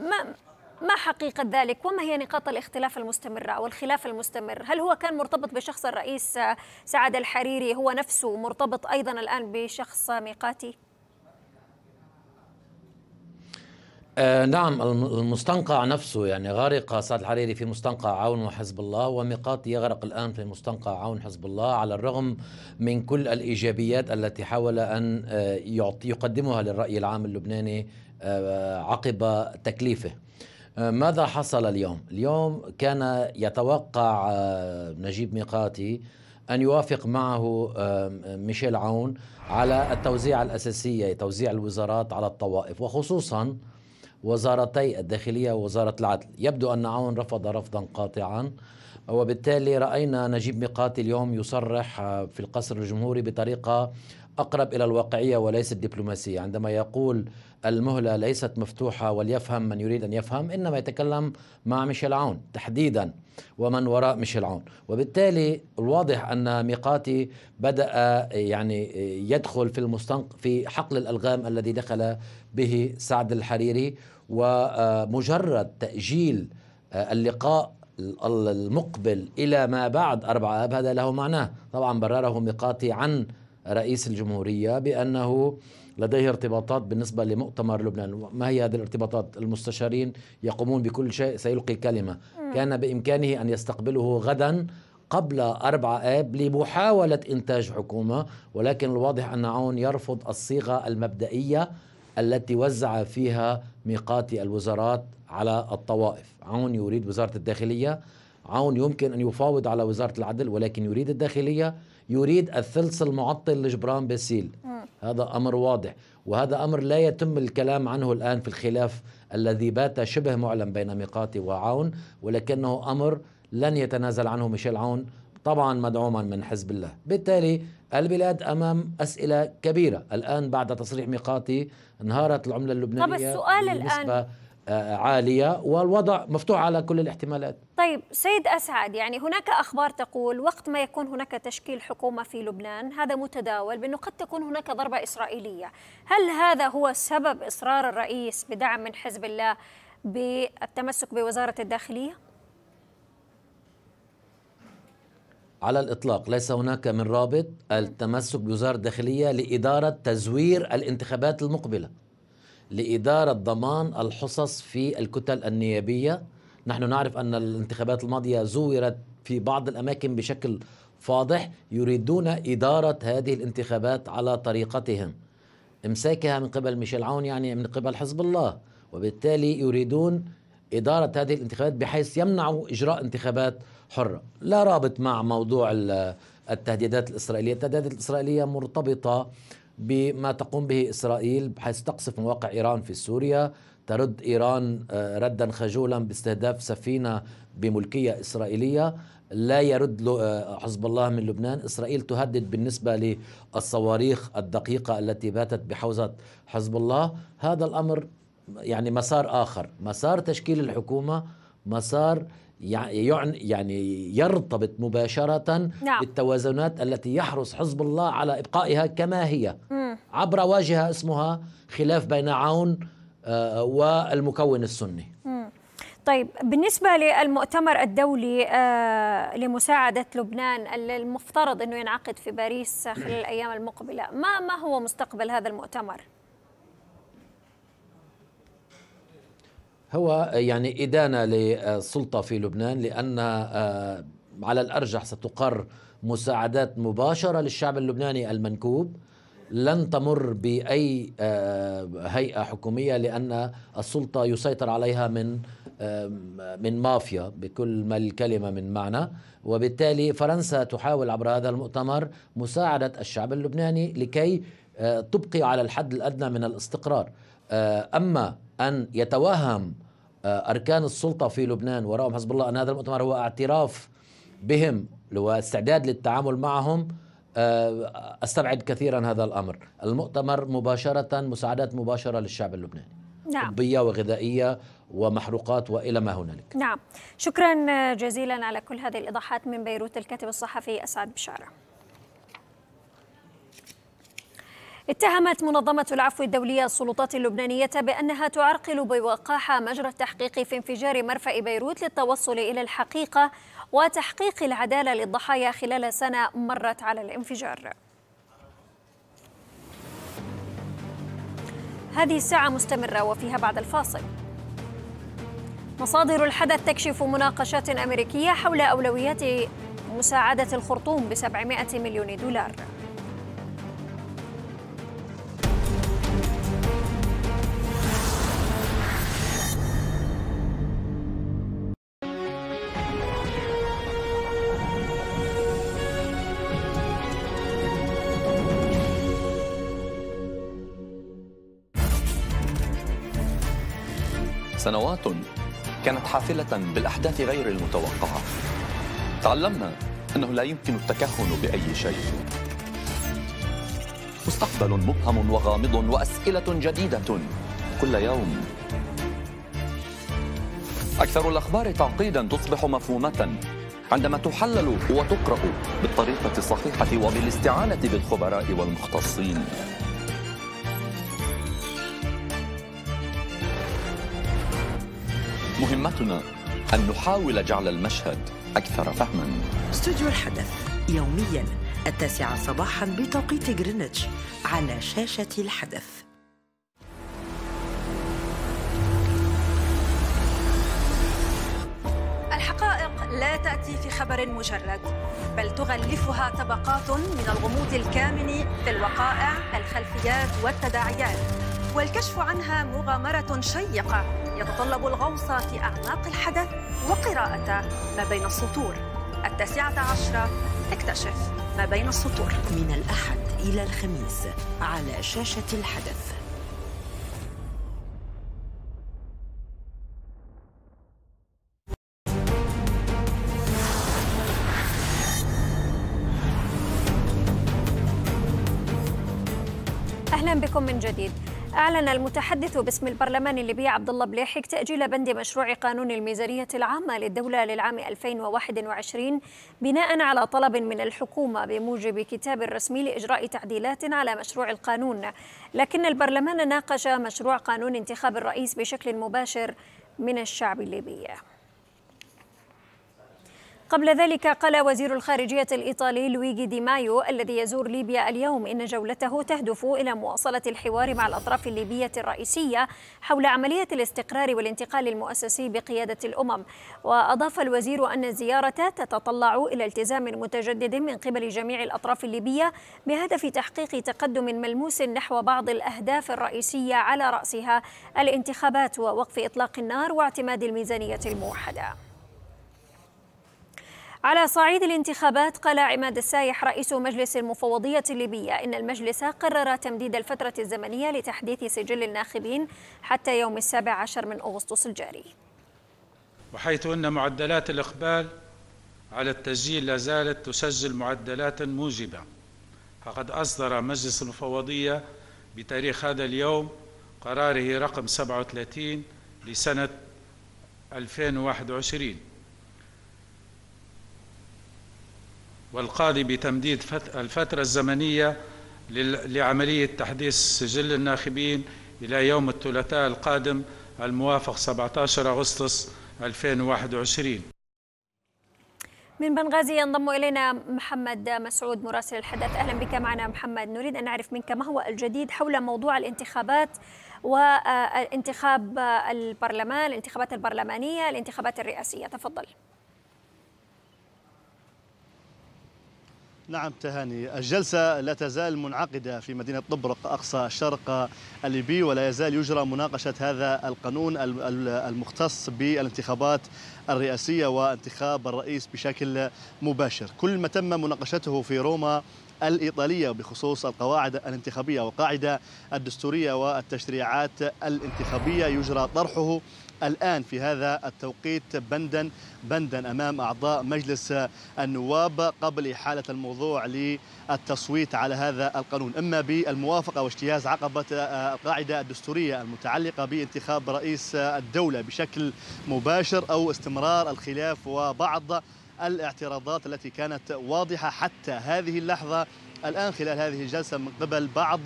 ما ما حقيقة ذلك وما هي نقاط الاختلاف المستمرة أو الخلاف المستمر هل هو كان مرتبط بشخص الرئيس سعد الحريري هو نفسه مرتبط أيضا الآن بشخص ميقاتي؟ آه، نعم المستنقع نفسه يعني غرق سعد الحريري في مستنقع عون وحزب الله وميقاتي يغرق الآن في مستنقع عون حزب الله على الرغم من كل الإيجابيات التي حاول أن آه، يعطي يقدمها للرأي العام اللبناني آه، عقب تكليفه ماذا حصل اليوم؟ اليوم كان يتوقع نجيب ميقاتي أن يوافق معه ميشيل عون على التوزيع الأساسية توزيع الوزارات على الطوائف وخصوصاً وزارتي الداخلية ووزارة العدل يبدو أن عون رفض رفضا قاطعا وبالتالي رأينا نجيب ميقاتي اليوم يصرح في القصر الجمهوري بطريقة أقرب إلى الواقعية وليس الدبلوماسية عندما يقول المهلة ليست مفتوحة وليفهم من يريد أن يفهم إنما يتكلم مع ميشيل عون تحديدا ومن وراء ميشيل عون وبالتالي الواضح أن ميقاتي بدأ يعني يدخل في المستنق في حقل الألغام الذي دخل به سعد الحريري ومجرد تأجيل اللقاء المقبل إلى ما بعد أربعة آب هذا له معناه طبعا برره ميقاتي عن رئيس الجمهورية بأنه لديه ارتباطات بالنسبة لمؤتمر لبنان ما هي هذه الارتباطات المستشارين يقومون بكل شيء سيلقي كلمة كان بإمكانه أن يستقبله غدا قبل أربعة آب لمحاولة إنتاج حكومة ولكن الواضح أن عون يرفض الصيغة المبدئية التي وزع فيها ميقات الوزارات على الطوائف عون يريد وزارة الداخلية عون يمكن أن يفاوض على وزارة العدل ولكن يريد الداخلية يريد الثلث المعطل لجبران باسيل هذا امر واضح وهذا امر لا يتم الكلام عنه الان في الخلاف الذي بات شبه معلن بين ميقاتي وعون ولكنه امر لن يتنازل عنه ميشيل عون طبعا مدعوما من حزب الله بالتالي البلاد امام اسئله كبيره الان بعد تصريح ميقاتي انهارت العمله اللبنانيه طب السؤال الان عاليه والوضع مفتوح على كل الاحتمالات. طيب سيد اسعد يعني هناك اخبار تقول وقت ما يكون هناك تشكيل حكومه في لبنان هذا متداول بانه قد تكون هناك ضربه اسرائيليه، هل هذا هو سبب اصرار الرئيس بدعم من حزب الله بالتمسك بوزاره الداخليه؟ على الإطلاق ليس هناك من رابط التمسك بوزارة الداخلية لإدارة تزوير الانتخابات المقبلة لإدارة ضمان الحصص في الكتل النيابية نحن نعرف أن الانتخابات الماضية زورت في بعض الأماكن بشكل فاضح يريدون إدارة هذه الانتخابات على طريقتهم امساكها من قبل ميشيل عون يعني من قبل حزب الله وبالتالي يريدون إدارة هذه الانتخابات بحيث يمنعوا إجراء انتخابات حرة لا رابط مع موضوع التهديدات الإسرائيلية التهديدات الإسرائيلية مرتبطة بما تقوم به إسرائيل بحيث تقصف مواقع إيران في سوريا ترد إيران آه، ردا خجولا باستهداف سفينة بملكية إسرائيلية لا يرد آه، حزب الله من لبنان إسرائيل تهدد بالنسبة للصواريخ الدقيقة التي باتت بحوزة حزب الله هذا الأمر يعني مسار آخر مسار تشكيل الحكومة مسار يعني يرتبط مباشرة نعم. بالتوازنات التي يحرص حزب الله على إبقائها كما هي مم. عبر واجهة اسمها خلاف بين عون آه، والمكون السني طيب بالنسبة للمؤتمر الدولي آه، لمساعدة لبنان المفترض أنه ينعقد في باريس خلال الأيام المقبلة ما, ما هو مستقبل هذا المؤتمر؟ هو يعني إدانة للسلطة في لبنان لأن آه، على الأرجح ستقر مساعدات مباشرة للشعب اللبناني المنكوب لن تمر بأي آه، هيئة حكومية لأن السلطة يسيطر عليها من آه، من مافيا بكل ما الكلمة من معنى وبالتالي فرنسا تحاول عبر هذا المؤتمر مساعدة الشعب اللبناني لكي تبقي على الحد الأدنى من الاستقرار أما أن يتوهم آه، أركان السلطة في لبنان وراءهم حزب الله أن هذا المؤتمر هو اعتراف بهم واستعداد للتعامل معهم آه، استبعد كثيرا هذا الامر، المؤتمر مباشره مساعدات مباشره للشعب اللبناني. نعم. طبيه وغذائيه ومحروقات والى ما هنالك. نعم، شكرا جزيلا على كل هذه الايضاحات من بيروت الكاتب الصحفي اسعد بشاره. اتهمت منظمة العفو الدولية السلطات اللبنانية بأنها تعرقل بوقاحة مجرى التحقيق في انفجار مرفأ بيروت للتوصل إلى الحقيقة وتحقيق العدالة للضحايا خلال سنة مرت على الانفجار هذه الساعة مستمرة وفيها بعد الفاصل مصادر الحدث تكشف مناقشات أمريكية حول أولويات مساعدة الخرطوم ب 700 مليون دولار سنوات كانت حافلة بالأحداث غير المتوقعة تعلمنا أنه لا يمكن التكهن بأي شيء مستقبل مبهم وغامض وأسئلة جديدة كل يوم أكثر الأخبار تعقيدا تصبح مفهومة عندما تحلل وتقرأ بالطريقة الصحيحة وبالاستعانة بالخبراء والمختصين مهمتنا أن نحاول جعل المشهد أكثر فهما استوديو الحدث يوميا التاسعة صباحا بتوقيت غرينتش على شاشة الحدث الحقائق لا تأتي في خبر مجرد بل تغلفها طبقات من الغموض الكامن في الوقائع الخلفيات والتداعيات والكشف عنها مغامرة شيقة يتطلب الغوص في أعماق الحدث وقراءة ما بين السطور التاسعة عشرة اكتشف ما بين السطور من الأحد إلى الخميس على شاشة الحدث أهلا بكم من جديد أعلن المتحدث باسم البرلمان الليبي عبد الله بليحك تأجيل بند مشروع قانون الميزانية العامة للدولة للعام 2021 بناء على طلب من الحكومة بموجب كتاب رسمي لإجراء تعديلات على مشروع القانون، لكن البرلمان ناقش مشروع قانون انتخاب الرئيس بشكل مباشر من الشعب الليبي. قبل ذلك قال وزير الخارجية الإيطالي لويجي دي مايو الذي يزور ليبيا اليوم إن جولته تهدف إلى مواصلة الحوار مع الأطراف الليبية الرئيسية حول عملية الاستقرار والانتقال المؤسسي بقيادة الأمم وأضاف الوزير أن الزيارة تتطلع إلى التزام متجدد من قبل جميع الأطراف الليبية بهدف تحقيق تقدم ملموس نحو بعض الأهداف الرئيسية على رأسها الانتخابات ووقف إطلاق النار واعتماد الميزانية الموحدة على صعيد الانتخابات قال عماد السايح رئيس مجلس المفوضية الليبية إن المجلس قرر تمديد الفترة الزمنية لتحديث سجل الناخبين حتى يوم السابع عشر من أغسطس الجاري وحيث أن معدلات الإقبال على التسجيل لا زالت تسجل معدلات موجبة فقد أصدر مجلس المفوضية بتاريخ هذا اليوم قراره رقم 37 لسنة 2021 والقاضي بتمديد الفترة الزمنية لعملية تحديث سجل الناخبين إلى يوم الثلاثاء القادم الموافق 17 أغسطس 2021 من بنغازي ينضم إلينا محمد مسعود مراسل الحدث أهلا بك معنا محمد نريد أن نعرف منك ما هو الجديد حول موضوع الانتخابات وانتخاب آه، البرلمان الانتخابات البرلمانية الانتخابات الرئاسية تفضل نعم تهاني الجلسة لا تزال منعقدة في مدينة طبرق أقصى الشرق الليبي ولا يزال يجرى مناقشة هذا القانون المختص بالانتخابات الرئاسية وانتخاب الرئيس بشكل مباشر كل ما تم مناقشته في روما الإيطالية بخصوص القواعد الانتخابية وقاعدة الدستورية والتشريعات الانتخابية يجرى طرحه الآن في هذا التوقيت بندا بندا أمام أعضاء مجلس النواب قبل إحالة الموضوع للتصويت على هذا القانون إما بالموافقة واجتياز عقبة آه، القاعدة الدستورية المتعلقة بانتخاب رئيس الدولة بشكل مباشر أو استمرار الخلاف وبعض الاعتراضات التي كانت واضحة حتى هذه اللحظة الآن خلال هذه الجلسة من قبل بعض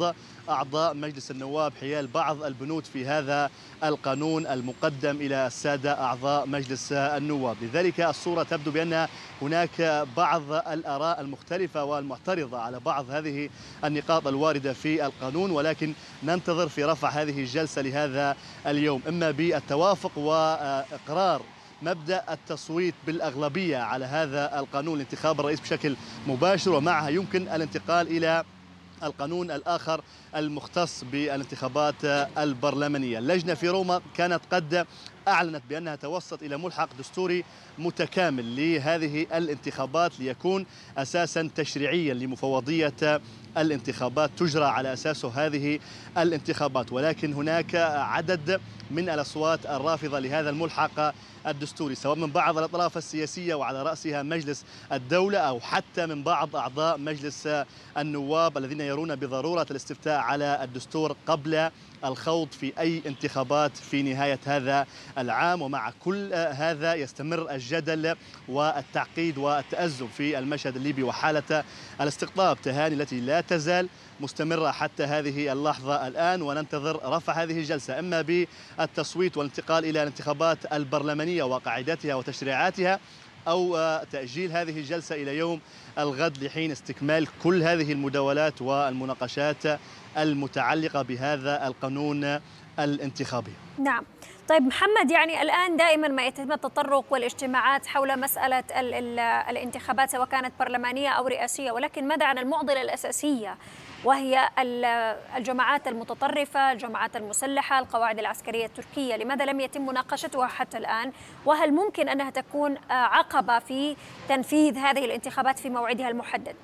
أعضاء مجلس النواب حيال بعض البنود في هذا القانون المقدم إلى السادة أعضاء مجلس النواب لذلك الصورة تبدو بأن هناك بعض الآراء المختلفة والمعترضة على بعض هذه النقاط الواردة في القانون ولكن ننتظر في رفع هذه الجلسة لهذا اليوم إما بالتوافق وإقرار مبدا التصويت بالاغلبيه على هذا القانون لانتخاب الرئيس بشكل مباشر ومعها يمكن الانتقال الى القانون الآخر المختص بالانتخابات البرلمانية اللجنة في روما كانت قد أعلنت بأنها توصلت إلى ملحق دستوري متكامل لهذه الانتخابات ليكون أساسا تشريعيا لمفوضية الانتخابات تجرى على أساسه هذه الانتخابات ولكن هناك عدد من الأصوات الرافضة لهذا الملحق الدستوري سواء من بعض الأطراف السياسية وعلى رأسها مجلس الدولة أو حتى من بعض أعضاء مجلس النواب الذين يرون بضرورة الاستفتاء على الدستور قبل الخوض في أي انتخابات في نهاية هذا العام ومع كل هذا يستمر الجدل والتعقيد والتأزم في المشهد الليبي وحالة الاستقطاب تهاني التي لا تزال مستمرة حتى هذه اللحظة الآن وننتظر رفع هذه الجلسة إما بالتصويت والانتقال إلى الانتخابات البرلمانية وقاعدتها وتشريعاتها أو تأجيل هذه الجلسة إلى يوم الغد لحين استكمال كل هذه المداولات والمناقشات المتعلقة بهذا القانون الانتخابي نعم طيب محمد يعني الآن دائما ما يتم التطرق والاجتماعات حول مسألة الانتخابات سواء كانت برلمانية أو رئاسية ولكن ماذا عن المعضلة الأساسية وهي الجماعات المتطرفة الجماعات المسلحة القواعد العسكرية التركية لماذا لم يتم مناقشتها حتى الآن وهل ممكن أنها تكون آه، عقبة في تنفيذ هذه الانتخابات في موعدها المحدد؟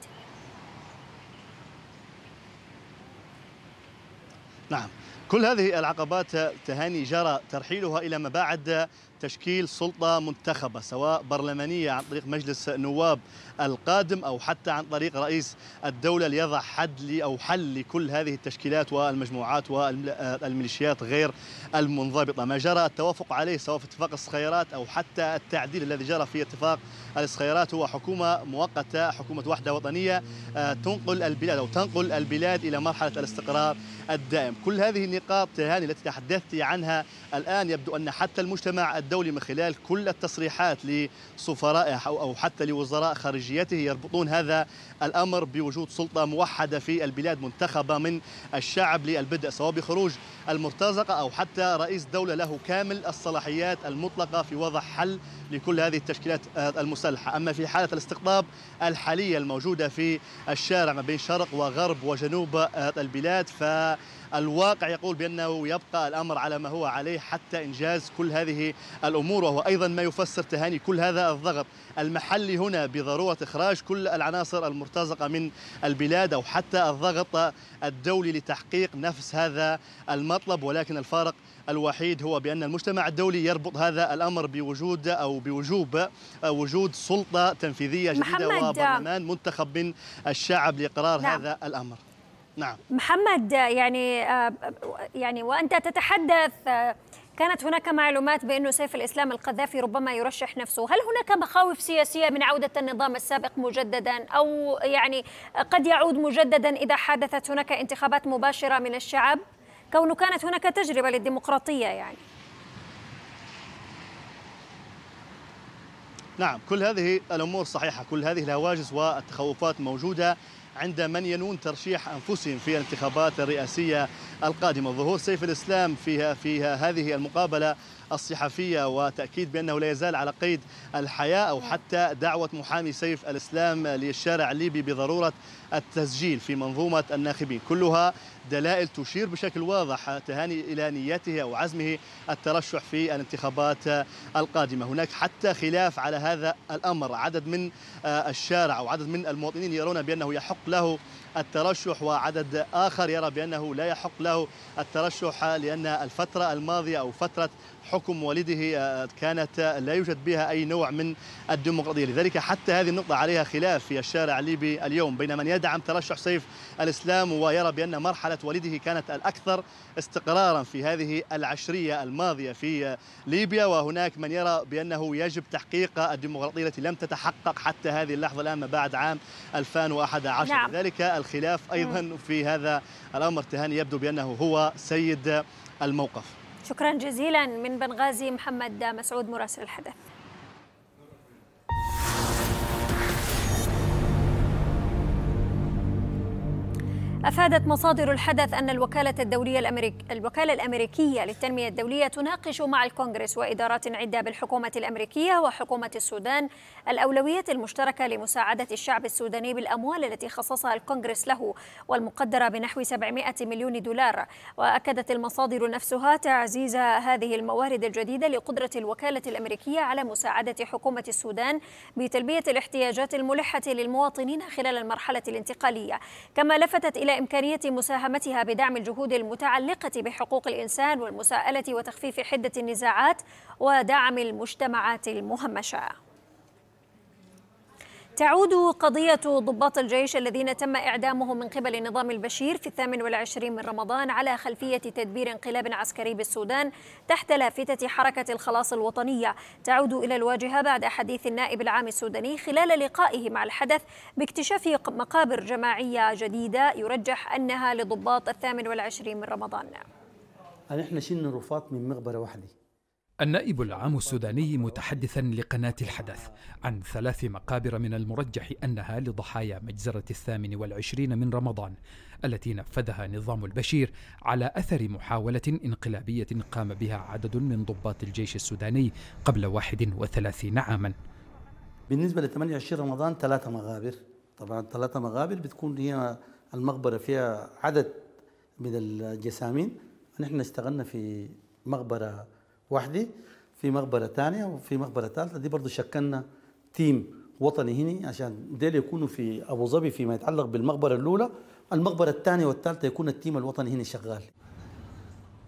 نعم كل هذه العقبات تهاني جرى ترحيلها إلى ما بعد تشكيل سلطة منتخبة سواء برلمانية عن طريق مجلس النواب القادم أو حتى عن طريق رئيس الدولة ليضع حد لي أو حل لكل هذه التشكيلات والمجموعات والميليشيات آه، غير المنضبطة ما جرى التوافق عليه سواء في اتفاق الصخيرات أو حتى التعديل الذي جرى في اتفاق الصخيرات هو حكومة مؤقتة حكومة وحدة وطنية آه، تنقل البلاد أو تنقل البلاد إلى مرحلة الاستقرار الدائم كل هذه النقاط التي تحدثت عنها الآن يبدو أن حتى المجتمع الدولي من خلال كل التصريحات لسفرائه أو حتى لوزراء خارجيته يربطون هذا الأمر بوجود سلطة موحدة في البلاد منتخبة من الشعب للبدء سواء بخروج المرتزقة أو حتى رئيس دولة له كامل الصلاحيات المطلقة في وضع حل لكل هذه التشكيلات المسلحة أما في حالة الاستقطاب الحالية الموجودة في الشارع ما بين شرق وغرب وجنوب البلاد ف الواقع يقول بأنه يبقى الأمر على ما هو عليه حتى إنجاز كل هذه الأمور وهو أيضا ما يفسر تهاني كل هذا الضغط المحلي هنا بضرورة إخراج كل العناصر المرتزقة من البلاد أو حتى الضغط الدولي لتحقيق نفس هذا المطلب ولكن الفارق الوحيد هو بأن المجتمع الدولي يربط هذا الأمر بوجود أو بوجوب وجود سلطة تنفيذية جديدة وبرلمان منتخب من الشعب لإقرار نعم. هذا الأمر نعم محمد يعني آه، يعني وانت تتحدث آه، كانت هناك معلومات بانه سيف الاسلام القذافي ربما يرشح نفسه، هل هناك مخاوف سياسيه من عوده النظام السابق مجددا او يعني قد يعود مجددا اذا حدثت هناك انتخابات مباشره من الشعب؟ كونه كانت هناك تجربه للديمقراطيه يعني. نعم كل هذه الامور صحيحه، كل هذه الهواجس والتخوفات موجوده عند من ينون ترشيح أنفسهم في الانتخابات الرئاسية القادمة ظهور سيف الإسلام فيها في هذه المقابلة الصحفية وتأكيد بأنه لا يزال على قيد الحياة أو حتى دعوة محامي سيف الإسلام للشارع الليبي بضرورة التسجيل في منظومة الناخبين كلها دلائل تشير بشكل واضح تهاني إلى نيته أو عزمه الترشح في الانتخابات القادمة هناك حتى خلاف على هذا الأمر عدد من الشارع أو عدد من المواطنين يرون بأنه يحق له الترشح وعدد آخر يرى بأنه لا يحق له الترشح لأن الفترة الماضية أو فترة حكم والده آه، كانت لا يوجد بها أي نوع من الديمقراطية لذلك حتى هذه النقطة عليها خلاف في الشارع الليبي اليوم بين من يدعم ترشح سيف الإسلام ويرى بأن مرحلة والده كانت الأكثر استقرارا في هذه العشرية الماضية في ليبيا وهناك من يرى بأنه يجب تحقيق الديمقراطية التي لم تتحقق حتى هذه اللحظة الآن بعد عام 2011 نعم. لذلك الخلاف أيضا في هذا الأمر تهاني يبدو بأنه هو سيد الموقف شكرا جزيلا من بنغازي محمد مسعود مراسل الحدث أفادت مصادر الحدث أن الوكالة الدولية الأمريك... الوكالة الأمريكية للتنمية الدولية تناقش مع الكونغرس وإدارات عدة بالحكومة الأمريكية وحكومة السودان الأولوية المشتركة لمساعدة الشعب السوداني بالأموال التي خصصها الكونغرس له والمقدرة بنحو 700 مليون دولار وأكدت المصادر نفسها تعزيز هذه الموارد الجديدة لقدرة الوكالة الأمريكية على مساعدة حكومة السودان بتلبية الاحتياجات الملحة للمواطنين خلال المرحلة الانتقالية كما لفتت إلى إلى إمكانية مساهمتها بدعم الجهود المتعلقة بحقوق الإنسان والمساءلة وتخفيف حدة النزاعات ودعم المجتمعات المهمشة تعود قضية ضباط الجيش الذين تم إعدامهم من قبل نظام البشير في الثامن والعشرين من رمضان على خلفية تدبير انقلاب عسكري بالسودان تحت لافتة حركة الخلاص الوطنية تعود إلى الواجهة بعد حديث النائب العام السوداني خلال لقائه مع الحدث باكتشاف مقابر جماعية جديدة يرجح أنها لضباط الثامن والعشرين من رمضان نحن شلنا رفاط من مقبرة واحدة النائب العام السوداني متحدثا لقناة الحدث عن ثلاث مقابر من المرجح أنها لضحايا مجزرة الثامن والعشرين من رمضان التي نفذها نظام البشير على أثر محاولة انقلابية قام بها عدد من ضباط الجيش السوداني قبل 31 عاما بالنسبة ل 28 رمضان ثلاثة مغابر طبعا ثلاثة مغابر بتكون هي المقبرة فيها عدد من الجسامين نحن اشتغلنا في مقبرة وحدي في مقبرة ثانية وفي مقبرة ثالثة دي برضه شكلنا تيم وطني هنا عشان ديل يكونوا في ابو ظبي فيما يتعلق بالمقبره الاولى، المقبره الثانيه والثالثه يكون التيم الوطني هنا شغال.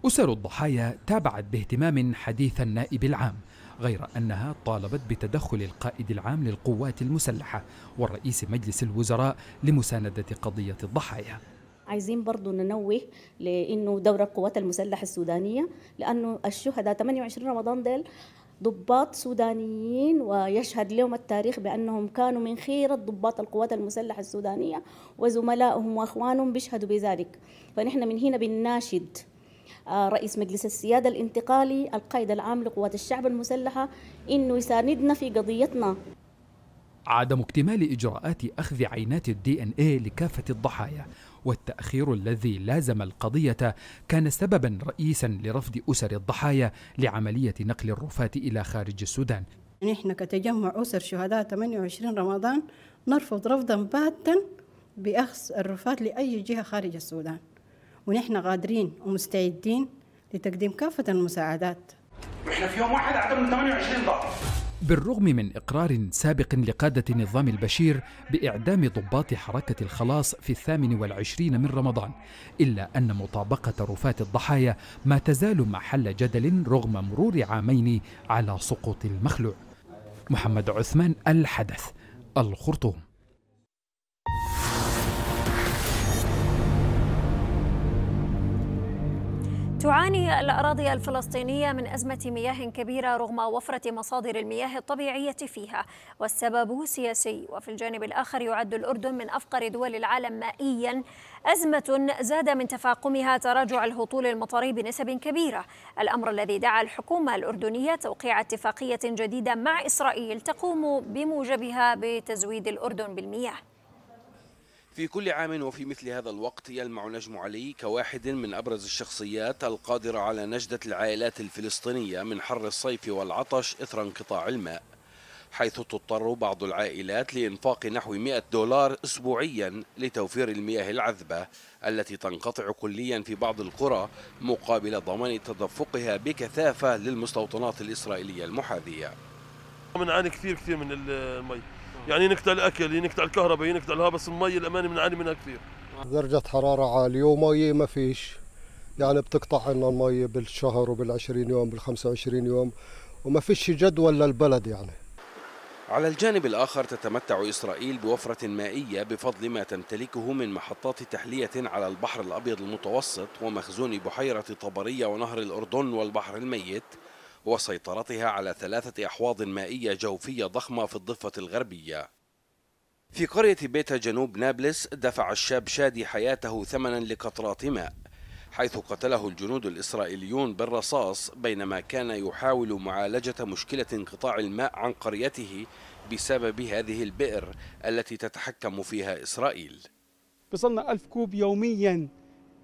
اسر الضحايا تابعت باهتمام حديث النائب العام، غير انها طالبت بتدخل القائد العام للقوات المسلحه والرئيس مجلس الوزراء لمسانده قضيه الضحايا. عايزين برضو ننوه لانه دور القوات المسلحه السودانيه لانه الشهداء 28 رمضان ديل ضباط سودانيين ويشهد لهم التاريخ بأنهم كانوا من خيرة ضباط القوات المسلحة السودانية وزملائهم وأخوانهم بيشهدوا بذلك فنحن من هنا بنناشد آه، رئيس مجلس السيادة الانتقالي القائد العام لقوات الشعب المسلحة إنه يساندنا في قضيتنا عدم اكتمال إجراءات أخذ عينات الدي إن إيه لكافة الضحايا والتأخير الذي لازم القضية كان سببا رئيسا لرفض أسر الضحايا لعملية نقل الرفاة إلى خارج السودان نحن كتجمع أسر شهداء 28 رمضان نرفض رفضا باتا بأخذ الرفاة لأي جهة خارج السودان ونحن غادرين ومستعدين لتقديم كافة المساعدات احنا في يوم واحد أعدمنا 28 ضعف بالرغم من إقرار سابق لقادة نظام البشير بإعدام ضباط حركة الخلاص في الثامن والعشرين من رمضان إلا أن مطابقة رفات الضحايا ما تزال محل جدل رغم مرور عامين على سقوط المخلوع محمد عثمان الحدث الخرطوم تعاني الأراضي الفلسطينية من أزمة مياه كبيرة رغم وفرة مصادر المياه الطبيعية فيها والسبب سياسي وفي الجانب الآخر يعد الأردن من أفقر دول العالم مائيا أزمة زاد من تفاقمها تراجع الهطول المطري بنسب كبيرة الأمر الذي دعا الحكومة الأردنية توقيع اتفاقية جديدة مع إسرائيل تقوم بموجبها بتزويد الأردن بالمياه في كل عام وفي مثل هذا الوقت يلمع نجم علي كواحد من أبرز الشخصيات القادرة على نجدة العائلات الفلسطينية من حر الصيف والعطش إثر انقطاع الماء حيث تضطر بعض العائلات لإنفاق نحو 100 دولار أسبوعيا لتوفير المياه العذبة التي تنقطع كليا في بعض القرى مقابل ضمان تدفقها بكثافة للمستوطنات الإسرائيلية المحاذية بنعاني كثير كثير من المي يعني ينقطع الاكل ينقطع الكهرباء ينقطع الها بس المي الامانه بنعاني منها كثير درجه حراره عاليه ومي ما فيش يعني بتقطع لنا المي بالشهر وبال20 يوم بال25 يوم وما فيش جدول للبلد يعني على الجانب الآخر تتمتع إسرائيل بوفرة مائية بفضل ما تمتلكه من محطات تحلية على البحر الأبيض المتوسط ومخزون بحيرة طبرية ونهر الأردن والبحر الميت وسيطرتها على ثلاثة أحواض مائية جوفية ضخمة في الضفة الغربية في قرية بيتا جنوب نابلس دفع الشاب شادي حياته ثمنا لقطرات ماء حيث قتله الجنود الإسرائيليون بالرصاص بينما كان يحاول معالجة مشكلة انقطاع الماء عن قريته بسبب هذه البئر التي تتحكم فيها إسرائيل بصلنا ألف كوب يوميا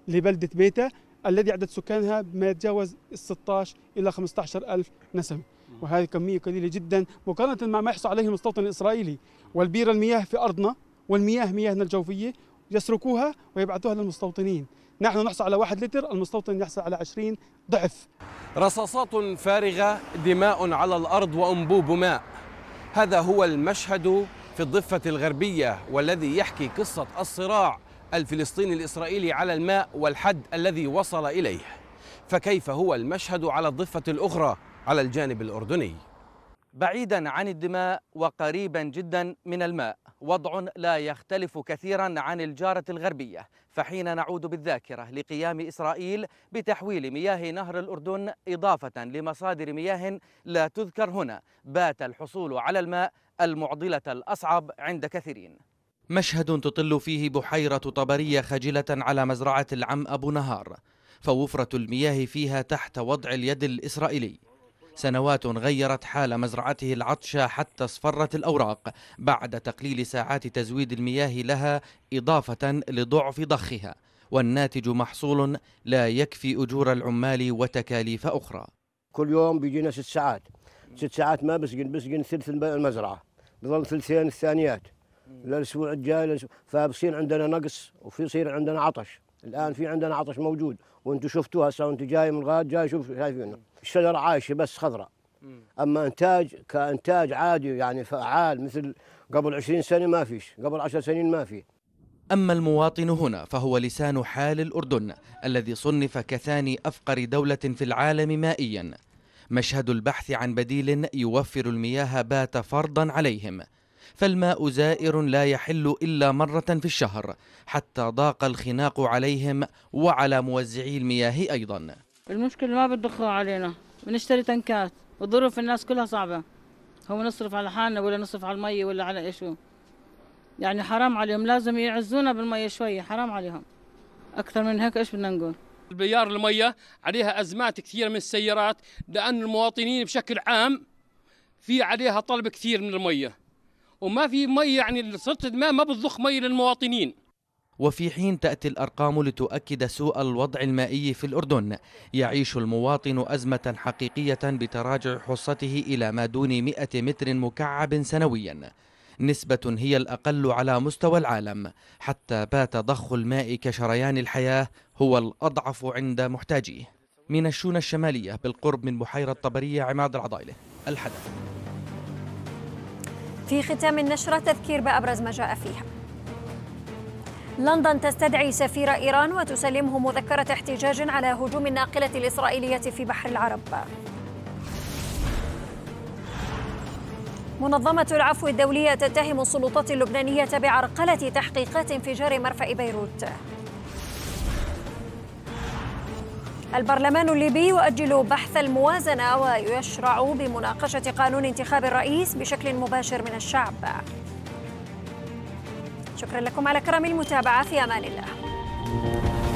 لبلدة بيتا الذي عدد سكانها ما يتجاوز ال 16 إلى 15 ألف نسمة وهذه كمية قليلة جدا مقارنة مع ما يحصل عليه المستوطن الإسرائيلي والبير المياه في أرضنا والمياه مياهنا الجوفية يسرقوها ويبعثوها للمستوطنين نحن نحصل على واحد لتر المستوطن يحصل على عشرين ضعف رصاصات فارغة دماء على الأرض وأنبوب ماء هذا هو المشهد في الضفة الغربية والذي يحكي قصة الصراع الفلسطيني الإسرائيلي على الماء والحد الذي وصل إليه فكيف هو المشهد على الضفة الأخرى على الجانب الأردني؟ بعيدا عن الدماء وقريبا جدا من الماء وضع لا يختلف كثيرا عن الجارة الغربية فحين نعود بالذاكرة لقيام إسرائيل بتحويل مياه نهر الأردن إضافة لمصادر مياه لا تذكر هنا بات الحصول على الماء المعضلة الأصعب عند كثيرين مشهد تطل فيه بحيرة طبرية خجلة على مزرعة العم أبو نهار فوفرة المياه فيها تحت وضع اليد الإسرائيلي سنوات غيرت حال مزرعته العطشة حتى اصفرت الأوراق بعد تقليل ساعات تزويد المياه لها إضافة لضعف ضخها والناتج محصول لا يكفي أجور العمال وتكاليف أخرى كل يوم بيجينا ست ساعات ست ساعات ما بسجن بسجن ثلث المزرعة بظل ثلثين الثانيات للاسبوع الجاي للسبوع فبصير عندنا نقص وفي يصير عندنا عطش الان في عندنا عطش موجود وانتم شفتوها هسه وانت جاي من غاد جاي شوف شايفينه الشجره عايشه بس خضراء اما انتاج كانتاج عادي يعني فعال مثل قبل 20 سنه ما فيش قبل 10 سنين ما في أما المواطن هنا فهو لسان حال الأردن الذي صنف كثاني أفقر دولة في العالم مائيا مشهد البحث عن بديل يوفر المياه بات فرضا عليهم فالماء زائر لا يحل إلا مرة في الشهر حتى ضاق الخناق عليهم وعلى موزعي المياه أيضا المشكلة ما بتدخلوا علينا بنشتري تنكات وظروف الناس كلها صعبة هو نصرف على حالنا ولا نصرف على المي ولا على ايش يعني حرام عليهم لازم يعزونا بالمية شوية حرام عليهم أكثر من هيك إيش بدنا نقول البيار المية عليها أزمات كثيرة من السيارات لأن المواطنين بشكل عام في عليها طلب كثير من المية وما في مي يعني صرت ما ما بتضخ مي للمواطنين وفي حين تأتي الأرقام لتؤكد سوء الوضع المائي في الأردن يعيش المواطن أزمة حقيقية بتراجع حصته إلى ما دون 100 متر مكعب سنويا نسبة هي الأقل على مستوى العالم حتى بات ضخ الماء كشريان الحياة هو الأضعف عند محتاجيه من الشونة الشمالية بالقرب من بحيرة طبرية عماد العضايلة الحدث في ختام النشرة تذكير بأبرز ما جاء فيها لندن تستدعي سفير إيران وتسلمه مذكرة احتجاج على هجوم الناقلة الإسرائيلية في بحر العرب منظمة العفو الدولية تتهم السلطات اللبنانية بعرقلة تحقيقات انفجار مرفأ بيروت البرلمان الليبي يؤجل بحث الموازنة ويشرع بمناقشة قانون انتخاب الرئيس بشكل مباشر من الشعب شكرا لكم على كرم المتابعة في أمان الله